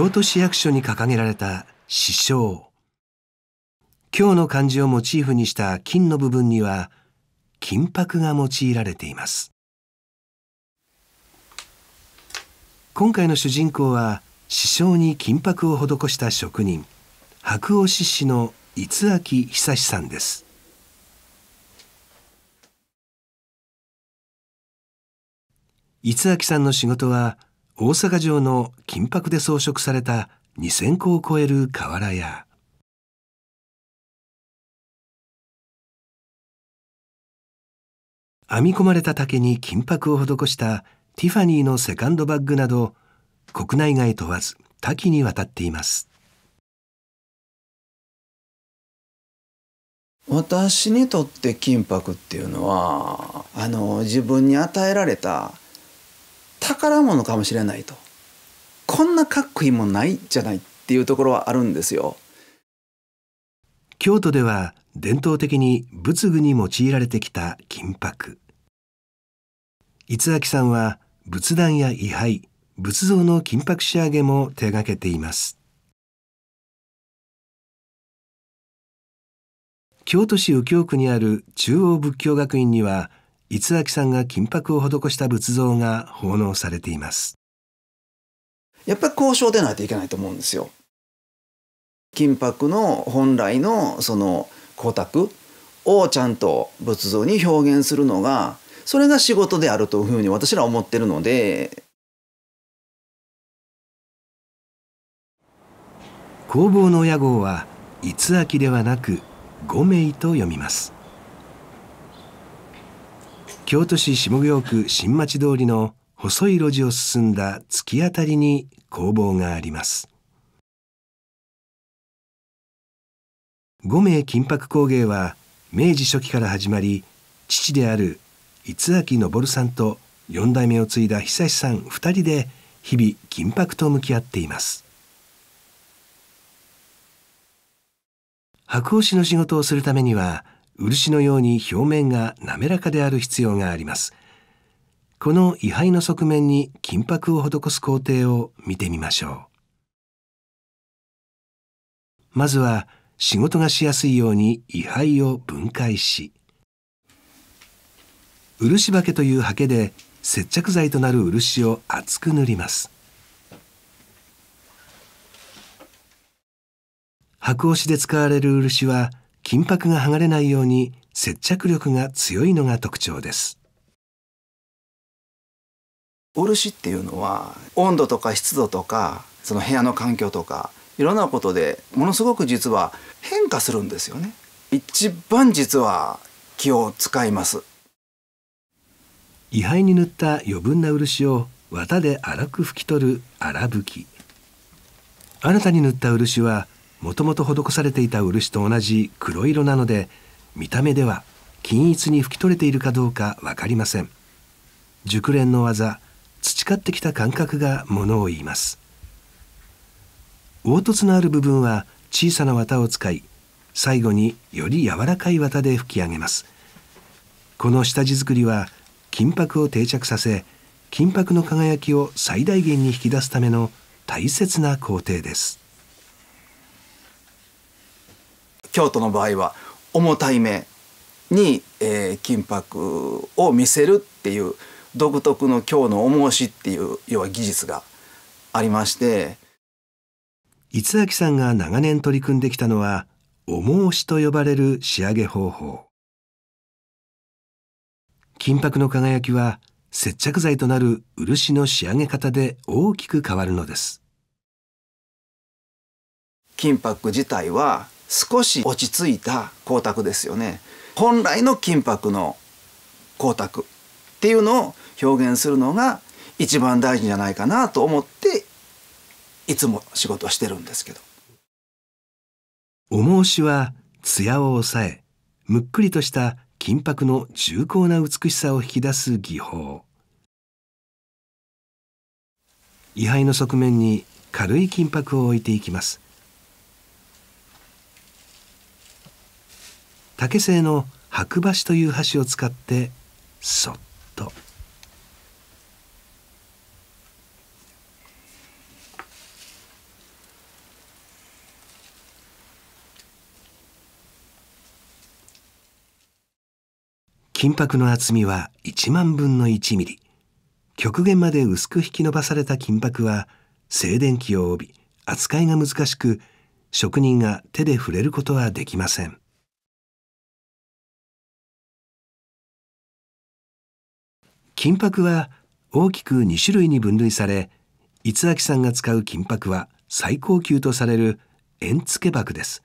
京都市役所に掲げられた師匠。今日の漢字をモチーフにした金の部分には金箔が用いられています。今回の主人公は師匠に金箔を施した職人、白尾志士の逸明久さんです。逸明さんの仕事は大阪城の金箔で装飾された2,000個を超える瓦や編み込まれた竹に金箔を施したティファニーのセカンドバッグなど国内外問わず多岐にわたっています私にとって金箔っていうのはあの自分に与えられた宝物かもしれないとこんなかっこいいもんないじゃないっていうところはあるんですよ京都では伝統的に仏具に用いられてきた金箔逸明さんは仏壇や位牌仏像の金箔仕上げも手がけています京都市右京区にある中央仏教学院には逸明さんが金箔を施した仏像が奉納されていますやっぱり交渉でないといけないと思うんですよ金箔の本来のその光沢をちゃんと仏像に表現するのがそれが仕事であるというふうに私らは思ってるので工房の屋号は逸明ではなく五名と読みます京都市下京区新町通りの細い路地を進んだ突き当たりに工房があります五名金箔工芸は明治初期から始まり父である逸明昇さんと四代目を継いだ久さん2人で日々金箔と向き合っています白押しの仕事をするためには漆のように表面が滑らかである必要があります。この位牌の側面に金箔を施す工程を見てみましょう。まずは仕事がしやすいように位牌を分解し、漆刷毛という刷毛で接着剤となる漆を厚く塗ります。箔押しで使われる漆は金箔が剥がれないように接着力が強いのが特徴です。漆っていうのは温度とか湿度とかその部屋の環境とかいろんなことでものすごく実は変化するんですよね。一番実は気を使います。位牌に塗った余分な漆を綿で粗く拭き取る荒拭き。新たに塗った漆はもともと施されていた漆と同じ黒色なので見た目では均一に拭き取れているかどうか分かりません熟練の技培ってきた感覚がものを言います凹凸のある部分は小さな綿を使い最後により柔らかい綿で拭き上げますこの下地作りは金箔を定着させ金箔の輝きを最大限に引き出すための大切な工程です京都の場合は重たい目に、えー、金箔を見せるっていう独特の京の重しっていう要は技術がありまして逸明さんが長年取り組んできたのは重しと呼ばれる仕上げ方法金箔の輝きは接着剤となる漆の仕上げ方で大きく変わるのです金箔自体は少し落ち着いた光沢ですよね本来の金箔の光沢っていうのを表現するのが一番大事じゃないかなと思っていつも仕事してるんですけどお申しは艶を抑えむっくりとした金箔の重厚な美しさを引き出す技法位牌の側面に軽い金箔を置いていきます竹製の白箸という箸を使ってそっと金箔の厚みは1万分の1ミリ極限まで薄く引き伸ばされた金箔は静電気を帯び扱いが難しく職人が手で触れることはできません。金箔は大きく2種類に分類され逸明さんが使う金箔は最高級とされる縁付け箔です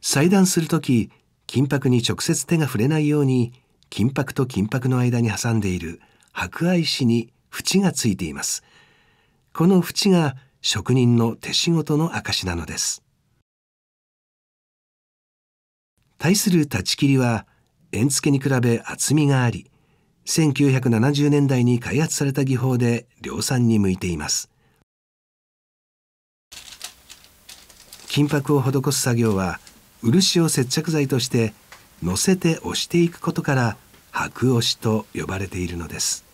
裁断する時金箔に直接手が触れないように金箔と金箔の間に挟んでいる博愛紙に縁がついていますこの縁が職人の手仕事の証なのです対する立ち切りは縁付けに比べ厚みがあり1970年代に開発された技法で量産に向いています金箔を施す作業は漆を接着剤として乗せて押していくことから箔押しと呼ばれているのです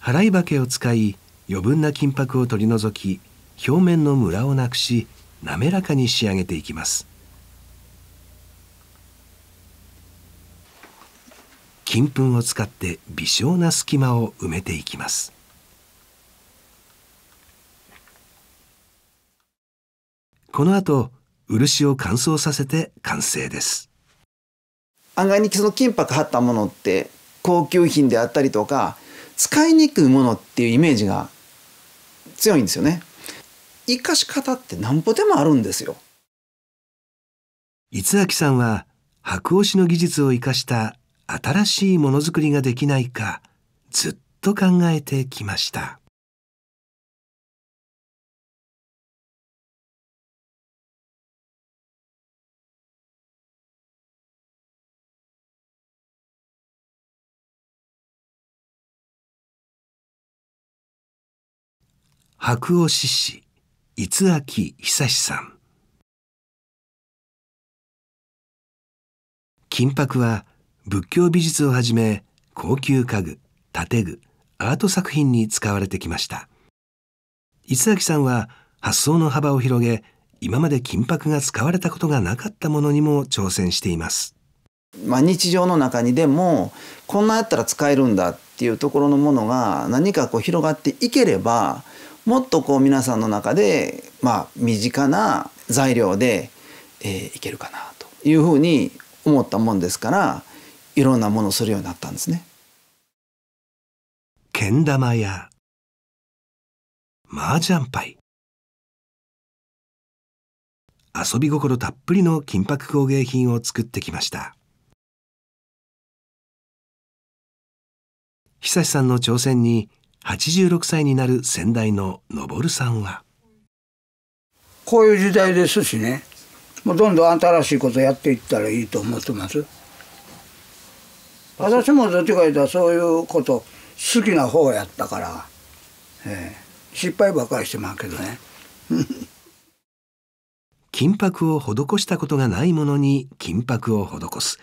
払い刷毛を使い余分な金箔を取り除き表面のムラをなくし滑らかに仕上げていきます金粉を使って微小な隙間を埋めていきますこの後漆を乾燥させて完成です案外にその金箔貼ったものって高級品であったりとか使いにくいものっていうイメージが強いんですよね生かし方って何歩でもあるんですよ。逸明さんは白押しの技術を生かした新しいものづくりができないかずっと考えてきました。白押し師伊津明久さん金箔は仏教美術をはじめ高級家具建具アート作品に使われてきました伊津明さんは発想の幅を広げ今まで金箔が使われたことがなかったものにも挑戦していますまあ、日常の中にでもこんなやったら使えるんだっていうところのものが何かこう広がっていければもっとこう皆さんの中で、まあ、身近な材料で、えー、いけるかなというふうに思ったもんですからいろんなものをするようになったんですね。けん玉や麻雀牌遊び心たっぷりの金箔工芸品を作ってきました久志さんの挑戦に86歳になる先代の昇さんはこういう時代ですしねもうどんどん新しいことやっていったらいいと思ってます私もどっちかというとそういうこと好きな方やったから、えー、失敗ばかりしてまうけどね 金箔を施したことがないものに金箔を施す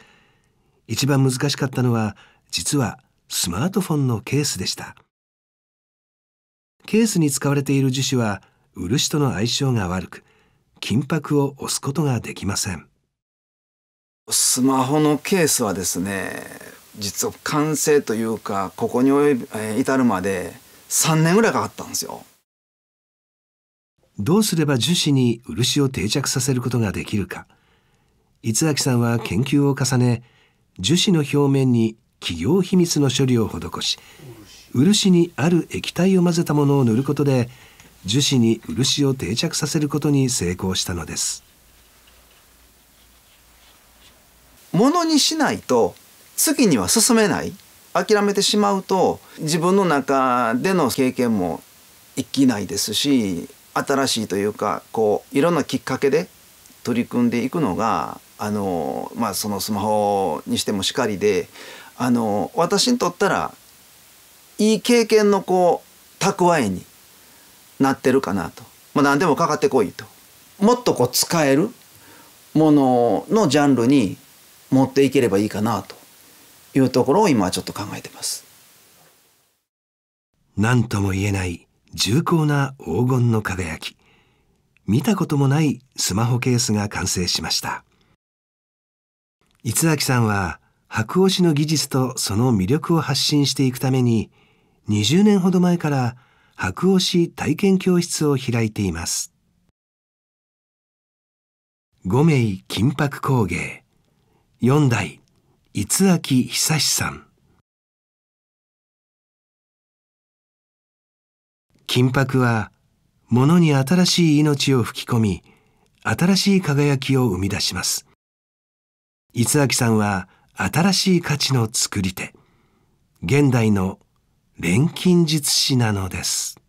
一番難しかったのは実はスマートフォンのケースでした。ケースに使われている樹脂は漆との相性が悪く金箔を押すことができませんスマホのケースはですね実は完成というかここに至るまで3年ぐらいかかったんですよどうすれば樹脂に漆を定着させることができるか逸明さんは研究を重ね樹脂の表面に企業秘密の処理を施し漆にある液体を混ぜたものを塗ることで樹脂に漆を定着させることに成功したのですものにしないと次には進めない諦めてしまうと自分の中での経験も生きないですし新しいというかこういろんなきっかけで取り組んでいくのがあの、まあ、そのスマホにしてもしかりであの私にとったらいい経験のこう蓄えになってるかなと、まあ、何でもかかってこいともっとこう使えるもののジャンルに持っていければいいかなというところを今ちょっと考えてます。何とも言えない重厚な黄金の輝き見たこともないスマホケースが完成しました逸明さんは白押しの技術とその魅力を発信していくために20年ほど前から白押し体験教室を開いています。五名金箔工芸四代五明久志さん金箔は物に新しい命を吹き込み新しい輝きを生み出します五明さんは新しい価値の作り手現代の錬金術師なのです。